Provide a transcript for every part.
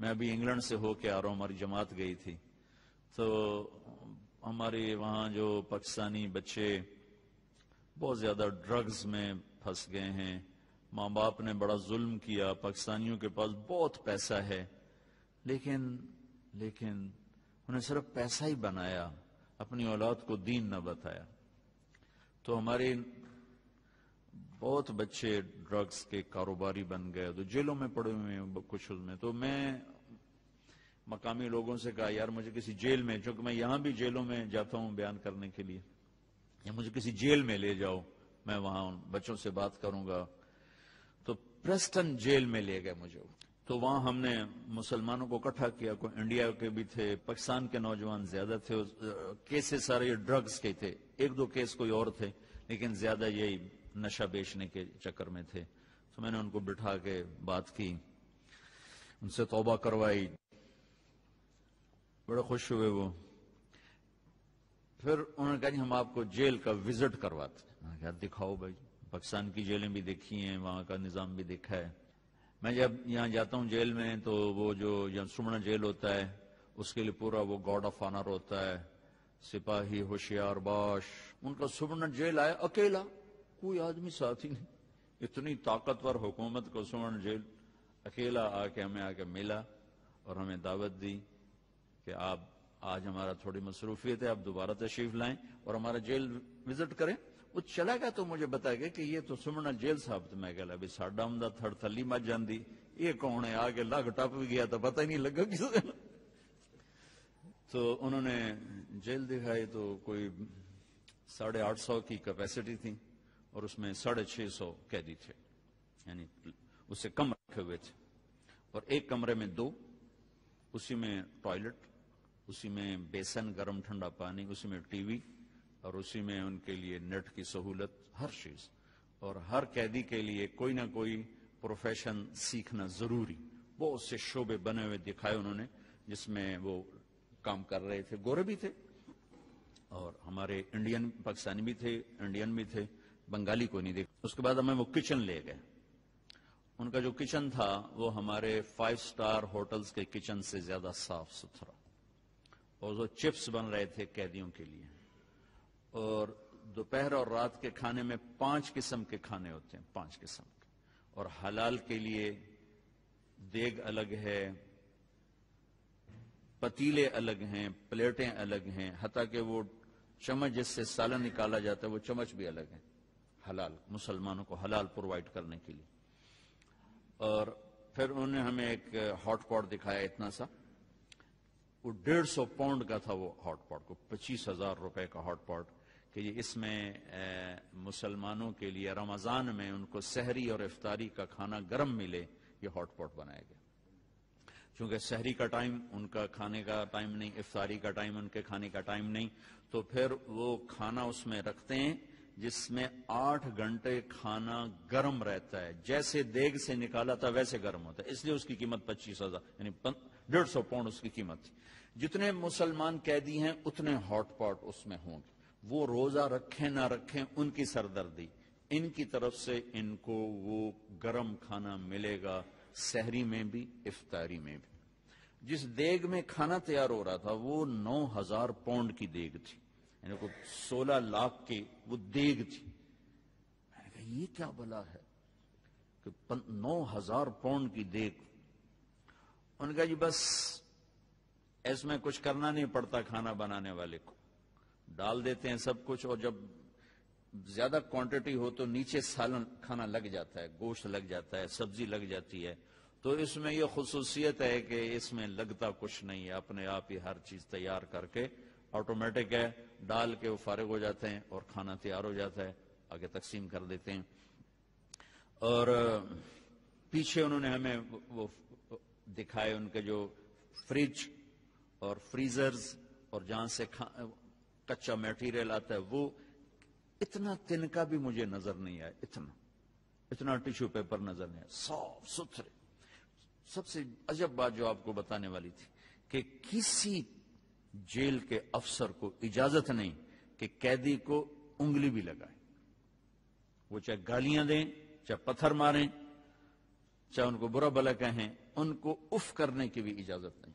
मैं अभी इंग्लैंड से होके आ रहा हूँ हमारी जमात गई थी तो हमारे वहाँ जो पाकिस्तानी बच्चे बहुत ज़्यादा ड्रग्स में फंस गए हैं माँ बाप ने बड़ा जुल्म किया पाकिस्तानियों के पास बहुत पैसा है लेकिन लेकिन उन्हें सिर्फ पैसा ही बनाया अपनी औलाद को दीन न बताया तो हमारे बहुत बच्चे ड्रग्स के कारोबारी बन गए तो जेलों में पड़े हुए हैं कुछ उसमें तो मैं मकामी लोगों से कहा यार मुझे किसी जेल में चूंकि मैं यहां भी जेलों में जाता हूं बयान करने के लिए या मुझे किसी जेल में ले जाओ मैं वहां बच्चों से बात करूंगा तो प्रेस्टन जेल में ले गए मुझे तो वहां हमने मुसलमानों को इकट्ठा किया को इंडिया के भी थे पाकिस्तान के नौजवान ज्यादा थे केसेस सारे ड्रग्स के थे एक दो केस कोई और थे लेकिन ज्यादा यही नशा बेचने के चक्कर में थे तो मैंने उनको बिठा के बात की उनसे तौबा करवाई बड़े खुश हुए वो फिर उन्होंने कहा हम आपको जेल का विजिट करवाते हैं दिखाओ भाई पाकिस्तान की जेलें भी देखी हैं वहां का निज़ाम भी देखा है मैं जब यहाँ जाता हूँ जेल में तो वो जो सुमना जेल होता है उसके लिए पूरा वो गॉड ऑफ ऑनर होता है सिपाही होशियार बाश उनका सुमना जेल आया अकेला कोई आदमी साथ ही नहीं इतनी ताकतवर हुकूमत को सुवर्ण जेल अकेला आके हमें आके मिला और हमें दावत दी कि आप आज हमारा थोड़ी मसरूफियत है आप दोबारा तशरीफ लाएं और हमारा जेल विजिट करें वो चला गया तो मुझे बता गया कि ये तो सुमरना जेल साहब तो मैं कहला भी साडा हूं थली मच जाती ये कौन है आगे लग टप भी गया तो पता ही नहीं लगा किस तो उन्होंने जेल दिखाई तो कोई साढ़े आठ सौ की कैपेसिटी थी और उसमें साढ़े छह सौ कैदी थे यानी उससे कम रखे हुए थे और एक कमरे में दो उसी में टॉयलेट उसी में बेसन गर्म ठंडा पानी उसी में टीवी और उसी में उनके लिए नेट की सहूलत हर चीज और हर कैदी के लिए कोई ना कोई प्रोफेशन सीखना जरूरी बहुत से शोबे बने हुए दिखाए उन्होंने जिसमें वो काम कर रहे थे गोरे भी थे और हमारे इंडियन पाकिस्तानी भी थे इंडियन भी थे बंगाली को नहीं देखा उसके बाद हमें वो किचन ले गए उनका जो किचन था वो हमारे फाइव स्टार होटल्स के किचन से ज्यादा साफ सुथरा और जो चिप्स बन रहे थे कैदियों के लिए और दोपहर और रात के खाने में पांच किस्म के खाने होते हैं पांच किस्म के और हलाल के लिए देग अलग है पतीले अलग हैं प्लेटें अलग हैं हता के वो चम्मच जिससे सालन निकाला जाता है वो चम्मच भी अलग है हलाल मुसलमानों को हलाल प्रोवाइड करने के लिए और फिर उन्होंने हमें एक हॉटपॉट दिखाया इतना सा वो डेढ़ सौ पाउंड का था वो हॉटपॉट को पच्चीस हजार रुपए का हॉटपॉट कि ये इसमें मुसलमानों के लिए रमजान में उनको सहरी और इफ्तारी का खाना गर्म मिले ये हॉटपॉट बनाया गया क्योंकि शहरी का टाइम उनका खाने का टाइम नहीं इफ्तारी का टाइम उनके खाने का टाइम नहीं तो फिर वो खाना उसमें रखते हैं जिसमें आठ घंटे खाना गर्म रहता है जैसे देग से निकाला था वैसे गर्म होता है इसलिए उसकी कीमत पच्चीस हजार यानी डेढ़ सौ पाउंड उसकी कीमत थी जितने मुसलमान कैदी हैं उतने हॉटपॉट उसमें होंगे वो रोजा रखें ना रखें उनकी सरदर्दी इनकी तरफ से इनको वो गर्म खाना मिलेगा शहरी में भी इफ्तारी में भी जिस देग में खाना तैयार हो रहा था वो नौ हजार पाउंड की देग थी को सोलह लाख के वो देग थी मैंने कहा ये क्या भला है कि नौ हजार पाउंड की देग उन्होंने कहा जी बस इसमें कुछ करना नहीं पड़ता खाना बनाने वाले को डाल देते हैं सब कुछ और जब ज्यादा क्वांटिटी हो तो नीचे सालन खाना लग जाता है गोश्त लग जाता है सब्जी लग जाती है तो इसमें यह खसूसियत है कि इसमें लगता कुछ नहीं है अपने आप ही हर चीज तैयार करके ऑटोमेटिक है डाल के वो फारग हो जाते हैं और खाना तैयार हो जाता है आगे तकसीम कर देते हैं और पीछे उन्होंने हमें वो दिखाए उनके जो फ्रिज और फ्रीजर्स और जहां से कच्चा मेटीरियल आता है वो इतना तिनका भी मुझे नजर नहीं आया इतना इतना टिश्यू पेपर नजर नहीं आया साफ सुथरे सबसे अजब बात जो आपको बताने वाली थी कि किसी जेल के अफसर को इजाजत नहीं कि कैदी को उंगली भी लगाए वो चाहे गालियां दें चाहे पत्थर मारें चाहे उनको बुरा भला कहें उनको उफ करने की भी इजाजत नहीं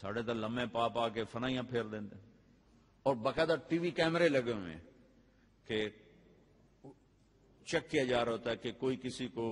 साढ़े तो लम्बे पा पा के फनाइयां फेर देते और बाकायदा टीवी कैमरे लगे हुए हैं कि चेक किया जा रहा होता है कि कोई किसी को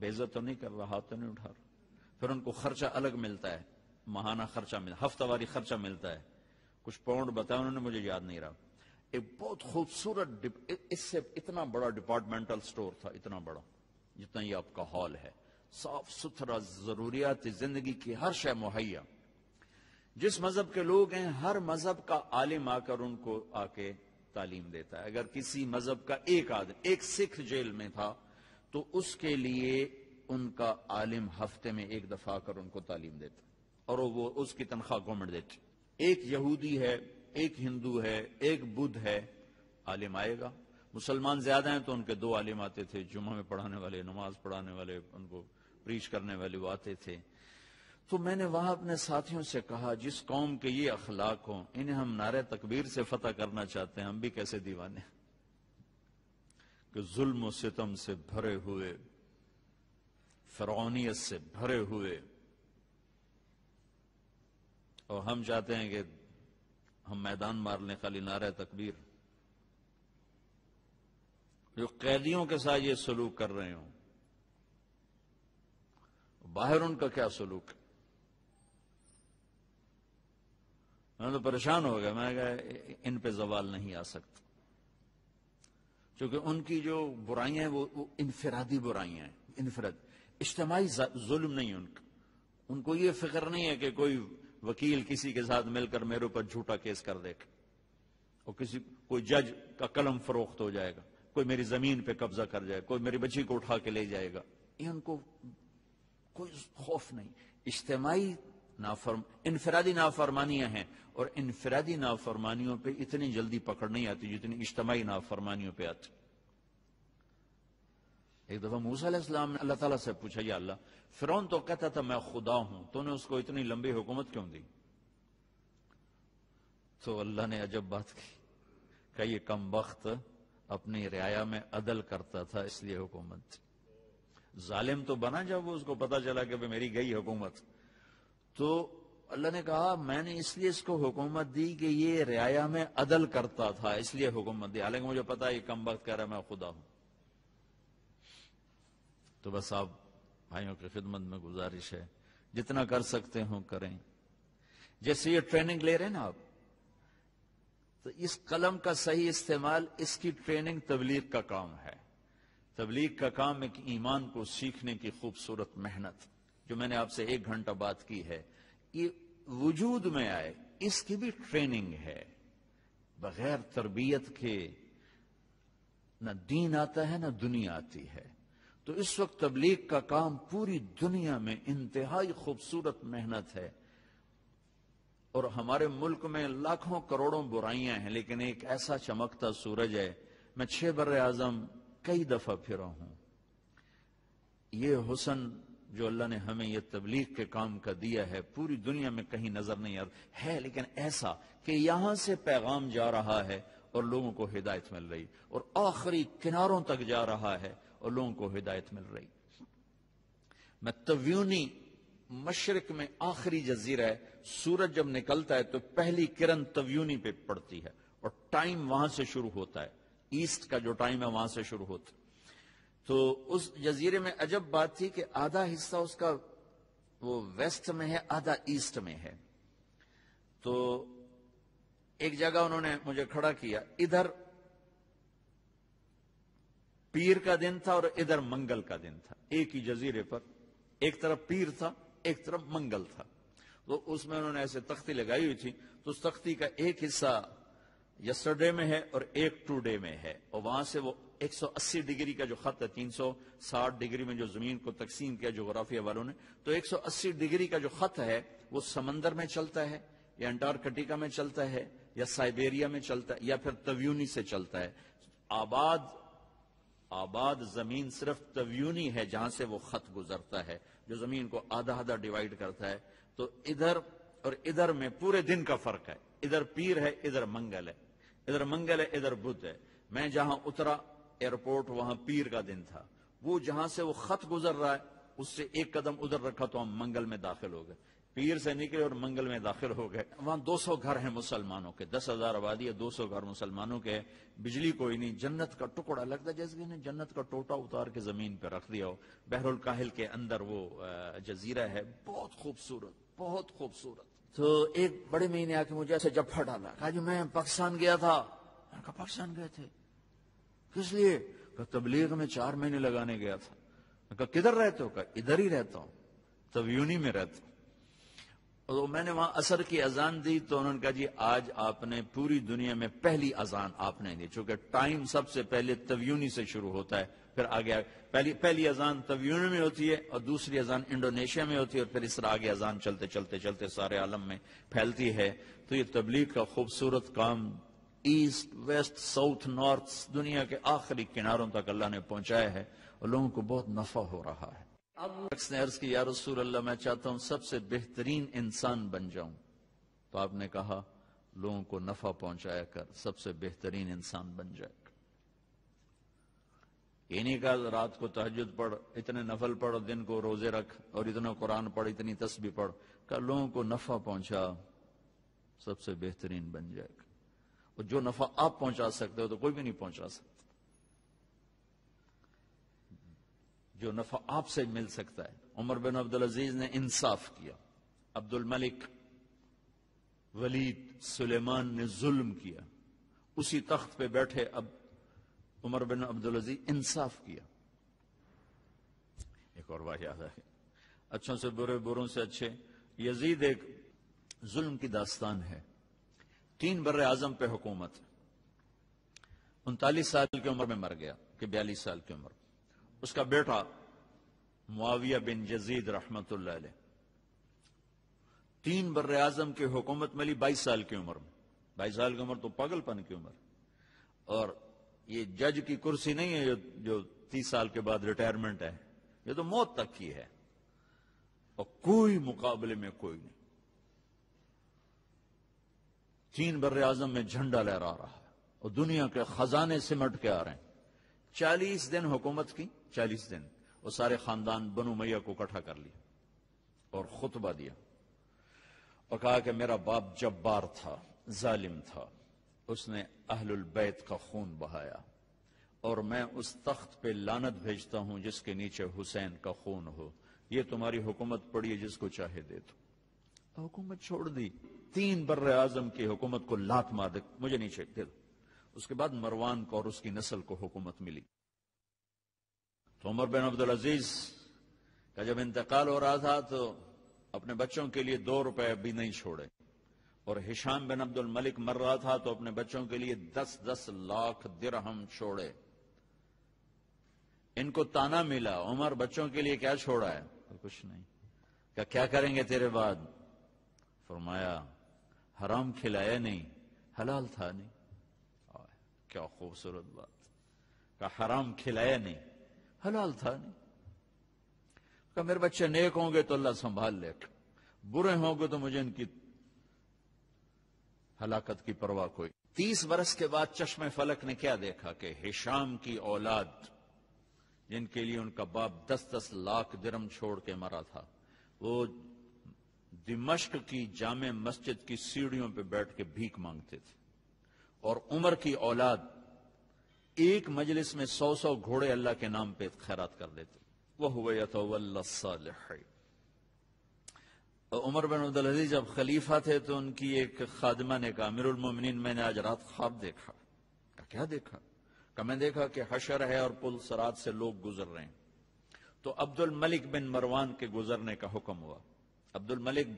बेजत तो नहीं कर रहा हाथ तो नहीं उठा रहा फिर उनको खर्चा अलग मिलता है महाना खर्चा मिलता हफ्तावारी खर्चा मिलता है कुछ पाउंड बताया उन्होंने मुझे याद नहीं रहा एक बहुत खूबसूरत इससे इतना बड़ा डिपार्टमेंटल स्टोर था इतना बड़ा जितना ये आपका हॉल है साफ सुथरा जरूरियात जिंदगी की हर शय मुहैया जिस मजहब के लोग हैं हर मजहब का आलिम आकर उनको आके तालीम देता है अगर किसी मजहब का एक आदमी एक सिख जेल में था तो उसके लिए उनका आलिम हफ्ते में एक दफा आकर उनको तालीम देता और वो उसकी तनख्वाह गवर्नमेंट देती एक यहूदी है एक हिंदू है एक बुद्ध है आलिम आएगा मुसलमान ज्यादा हैं तो उनके दो आलिम आते थे जुम्मे में पढ़ाने वाले नमाज पढ़ाने वाले उनको प्रीच करने वाले वो आते थे तो मैंने वहां अपने साथियों से कहा जिस कौम के ये अखलाक हो इन्हें हम नारे तकबीर से फतह करना चाहते हैं हम भी कैसे दीवाने कि जुल्म सितम से भरे हुए फिरौनीत से भरे हुए और हम चाहते हैं कि हम मैदान मार लें खाली नारा तकबीर जो कैदियों के साथ ये सलूक कर रहे हो बाहर उनका क्या सलूक है मैं तो परेशान हो गया मैं कहा इन पे जवाल नहीं आ सकता क्योंकि उनकी जो बुराइयां हैं वो, वो इनफरादी बुराइयां हैं इनफरद इज्तमी जुल्म नहीं उनका उनको ये फिक्र नहीं है कि कोई वकील किसी के साथ मिलकर मेरे ऊपर झूठा केस कर देगा और किसी कोई जज का कलम फरोख्त हो जाएगा कोई मेरी जमीन पे कब्जा कर जाए कोई मेरी बच्ची को उठा के ले जाएगा ये उनको कोई खौफ नहीं इज्तमाही नाफरम इनफरादी नाफरमानियां हैं और इनफरादी नाफरमानियों पर इतनी जल्दी पकड़ नहीं आती जितनी इज्तमाही नाफरमानियों पर आती एक दफा मूसा ने अल्लाह ताला से पूछा या अल्लाह फिर तो कहता था मैं खुदा हूं तूने तो उसको इतनी लंबी हुकूमत क्यों दी तो अल्लाह ने अजब बात की कई कम वक्त अपनी रियाया में अदल करता था इसलिए हुकूमत जालिम तो बना जब वो उसको पता चला कि मेरी गई हुकूमत तो अल्लाह ने कहा मैंने इसलिए इसको हुकूमत दी कि ये रियाया में अदल करता था इसलिए हुकूमत दी हालांकि मुझे पता है ये कम वक्त कह रहा मैं खुदा हूं तो बस आप भाइयों की खिदमत में गुजारिश है जितना कर सकते हो करें जैसे ये ट्रेनिंग ले रहे हैं ना आप तो इस कलम का सही इस्तेमाल इसकी ट्रेनिंग तबलीग का काम है तबलीग का काम एक ईमान को सीखने की खूबसूरत मेहनत जो मैंने आपसे एक घंटा बात की है ये वजूद में आए इसकी भी ट्रेनिंग है बगैर तरबियत के न दीन आता है न दुनिया आती है तो इस वक्त तबलीग का काम पूरी दुनिया में इंतहाई खूबसूरत मेहनत है और हमारे मुल्क में लाखों करोड़ों बुराइयां हैं लेकिन एक ऐसा चमकता सूरज है मैं छह बर आजम कई दफा फिरा हूं ये हुसन जो अल्लाह ने हमें यह तबलीग के काम का दिया है पूरी दुनिया में कहीं नजर नहीं आ है लेकिन ऐसा कि यहां से पैगाम जा रहा है और लोगों को हिदायत मिल रही और आखिरी किनारों तक जा रहा है और लोगों को हिदायत मिल रही तव्यूनी मशरक में आखिरी जजीरा है सूरज जब निकलता है तो पहली किरण तव्यूनी पे पड़ती है और टाइम वहां से शुरू होता है ईस्ट का जो टाइम है वहां से शुरू होता है तो उस जजीरे में अजब बात थी कि आधा हिस्सा उसका वो वेस्ट में है आधा ईस्ट में है तो एक जगह उन्होंने मुझे खड़ा किया इधर पीर का दिन था और इधर मंगल का दिन था एक ही जजीरे पर एक तरफ पीर था एक तरफ मंगल था तो उसमें उन्होंने ऐसे तख्ती लगाई हुई थी तो उस तख्ती का एक हिस्सा यस्टरडे में है और एक टूडे में है और वहां से वो 180 डिग्री का जो खत है 360 डिग्री में जो जमीन को तकसीम किया जोग्राफिया वालों ने तो 180 डिग्री का जो खत है वो समंदर में चलता है या अंटार्कटिका में चलता है या साइबेरिया में चलता है या फिर तव्यूनी से चलता है आबाद आबाद जमीन सिर्फ तव्यूनी है जहां से वो खत गुजरता है जो जमीन को आधा आधा डिवाइड करता है तो इधर और इधर में पूरे दिन का फर्क है इधर पीर है इधर मंगल है इधर मंगल है इधर बुद्ध है मैं जहां उतरा एयरपोर्ट वहां पीर का दिन था वो जहां से वो खत गुजर रहा है उससे एक कदम उधर रखा तो हम मंगल में दाखिल हो गए पीर से निकले और मंगल में दाखिल हो गए वहां दो सौ घर हैं मुसलमानों के दस हजार आबादी है दो सौ घर मुसलमानों के बिजली कोई नहीं जन्नत का टुकड़ा लगता है जैसे जन्नत का टोटा उतार के जमीन पर रख दिया हो बहरुल काहिल के अंदर वो जजीरा है बहुत खूबसूरत बहुत खूबसूरत तो एक बड़े महीने आके मुझे ऐसे जफ्फा डाला कहा जी मैं पाकिस्तान गया था कहा पाकिस्तान गए थे किस लिए तबलीग में चार महीने लगाने गया था कहा किधर रहते हो कहा इधर ही रहता हूं तब यूनी में रहता हूं और तो मैंने वहां असर की अजान दी तो उन्होंने कहा जी आज आपने पूरी दुनिया में पहली अजान आपने दी चूंकि टाइम सबसे पहले तवयूनी से शुरू होता है फिर आगे पहली पहली अजान तव्यूनी में होती है और दूसरी अजान इंडोनेशिया में होती है और फिर इस तरह आगे अजान चलते चलते चलते सारे आलम में फैलती है तो ये तबलीग का खूबसूरत काम ईस्ट वेस्ट साउथ नॉर्थ दुनिया के आखिरी किनारों तक अल्लाह ने पहुंचाया है और लोगों को बहुत नफा हो रहा है शख्स ने अर्ज की अल्लाह मैं चाहता हूं सबसे बेहतरीन इंसान बन जाऊं तो आपने कहा लोगों को नफा पहुंचाया कर सबसे बेहतरीन इंसान बन जाए ये नहीं कहा रात को तहजद पढ़ इतने नफल पढ़ दिन को रोजे रख और इतना कुरान पढ़ इतनी तस्बी पढ़ का लोगों को नफा पहुंचा सबसे बेहतरीन बन जाएगा और जो नफा आप पहुंचा सकते हो तो कोई भी नहीं पहुंचा सकता जो नफा आपसे मिल सकता है उमर बिन अब्दुल अजीज ने इंसाफ किया अब्दुल मलिक वलीद सुलेमान ने जुल्म किया उसी तख्त पे बैठे अब उमर बिन अब्दुल अजीज इंसाफ किया एक और बात याद है अच्छों से बुरे बुरों से अच्छे यजीद एक जुल्म की दास्तान है तीन बर आजम पे हुकूमत उनतालीस साल की उम्र में मर गया कि बयालीस साल की उम्र उसका बेटा मुआविया बिन जजीद रहमत तीन बर आजम की हुकूमत मिली बाईस साल की उम्र में बाईस साल की उम्र तो पागलपन की उम्र और ये जज की कुर्सी नहीं है जो, जो तीस साल के बाद रिटायरमेंट है ये तो मौत तक की है और कोई मुकाबले में कोई नहीं तीन बर आजम में झंडा लहरा रहा है और दुनिया के खजाने सिमट के आ रहे हैं चालीस दिन हुकूमत की चालीस दिन वो सारे खानदान बनु मैया को इकट्ठा कर लिया और खुतबा दिया और कहा कि मेरा बाप जब्बार था जालिम था उसने अहलुल्बैत का खून बहाया और मैं उस तख्त पे लानत भेजता हूं जिसके नीचे हुसैन का खून हो ये तुम्हारी हुकूमत पड़ी है जिसको चाहे दे दो हुकूमत छोड़ दी तीन बर्र आजम की हुकूमत को लात मार दे मुझे नीचे दे दो उसके बाद मरवान को और उसकी नस्ल को हुकूमत मिली तो उमर बिन अब्दुल अजीज का जब इंतकाल हो रहा था तो अपने बच्चों के लिए दो रुपए भी नहीं छोड़े और हिशाम बिन अब्दुल मलिक मर रहा था तो अपने बच्चों के लिए दस दस लाख दिरहम छोड़े इनको ताना मिला उमर बच्चों के लिए क्या छोड़ा है तो कुछ नहीं क्या क्या करेंगे तेरे बाद फरमाया हराम खिलाया नहीं हलाल था नहीं क्या खूबसूरत बात का हराम खिलाया नहीं हलाल था नहीं मेरे बच्चे नेक होंगे तो अल्लाह संभाल ले बुरे होंगे तो मुझे इनकी हलाकत की परवाह कोई तीस बरस के बाद चश्मे फलक ने क्या देखा कि हिशाम की औलाद जिनके लिए उनका बाप दस दस लाख दिरम छोड़ के मरा था वो दिमश्क की जामे मस्जिद की सीढ़ियों पर बैठ के भीख मांगते थे और उमर की औलाद एक मजलिस में सौ सौ घोड़े अल्लाह के नाम पर खैरात कर देते वह हुए तो उमर बन अब्दुल जब खलीफा थे तो उनकी एक खादमा ने कहा मिरमिन मैंने आज रात ख्वाब देखा का क्या देखा का मैं देखा कि हशर है और पुल सरात से लोग गुजर रहे हैं तो अब्दुल मलिक बिन मरवान के गुजरने का हुक्म हुआ अब्दुल मलिक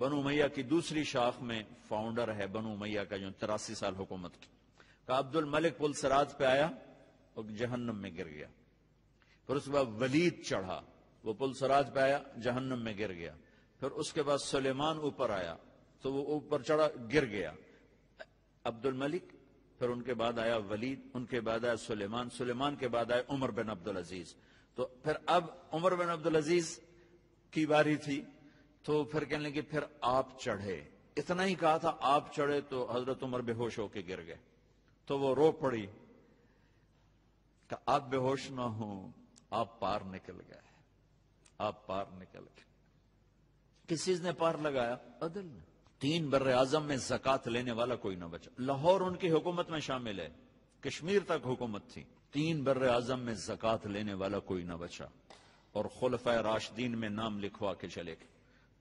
बनु मैया की दूसरी शाख में फाउंडर है बनु मैया का जो तिरासी साल हुकूमत की तो अब्दुल मलिक पुल सराज पे आया और जहन्नम में गिर गया फिर उसके बाद वलीद चढ़ा वो पुल सराज पे आया जहन्नम में गिर गया फिर उसके बाद सुलेमान ऊपर आया तो वो ऊपर चढ़ा गिर गया अब्दुल मलिक फिर उनके बाद आया वलीद उनके बाद आया सुलेमान सुलेमान के बाद आया उमर बिन अब्दुल अजीज तो फिर अब उमर बिन अब्दुल अजीज की बारी थी तो फिर कहने लगे फिर आप चढ़े इतना ही कहा था आप चढ़े तो हजरत उमर बेहोश होके गिर गए तो वो रो पड़ी आप बेहोश ना हो आप पार निकल गए आप पार निकल गए किस चीज ने पार लगाया अदल ने तीन बर आजम में जकत लेने वाला कोई ना बचा लाहौर उनकी हुकूमत में शामिल है कश्मीर तक हुकूमत थी तीन बर आजम में जकत लेने वाला कोई ना बचा और खुलफा राशदीन में नाम लिखवा के चले गए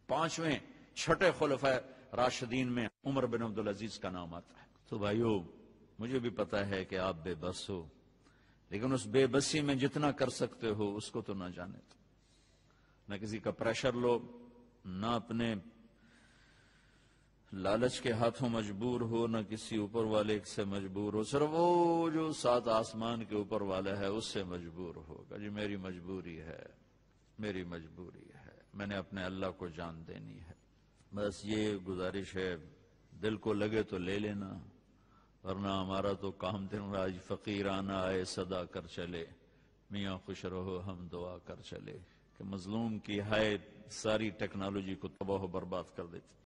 पांचवें छठे खुलफा राशदीन में उमर बिन अब्दुल अजीज का नाम आता है तो भाइयों मुझे भी पता है कि आप बेबस हो लेकिन उस बेबसी में जितना कर सकते हो उसको तो ना जाने दो ना किसी का प्रेशर लो ना अपने लालच के हाथों मजबूर हो ना किसी ऊपर वाले से मजबूर हो सिर्फ वो जो सात आसमान के ऊपर वाला है उससे मजबूर होगा जी मेरी मजबूरी है मेरी मजबूरी है मैंने अपने अल्लाह को जान देनी है बस ये गुजारिश है दिल को लगे तो ले लेना वरना हमारा तो काम दिन राज फकीर आना आए सदा कर चले मियाँ खुश रहो हम दुआ कर चले कि मजलूम की हाय सारी टेक्नोलॉजी को तबाह बर्बाद कर देती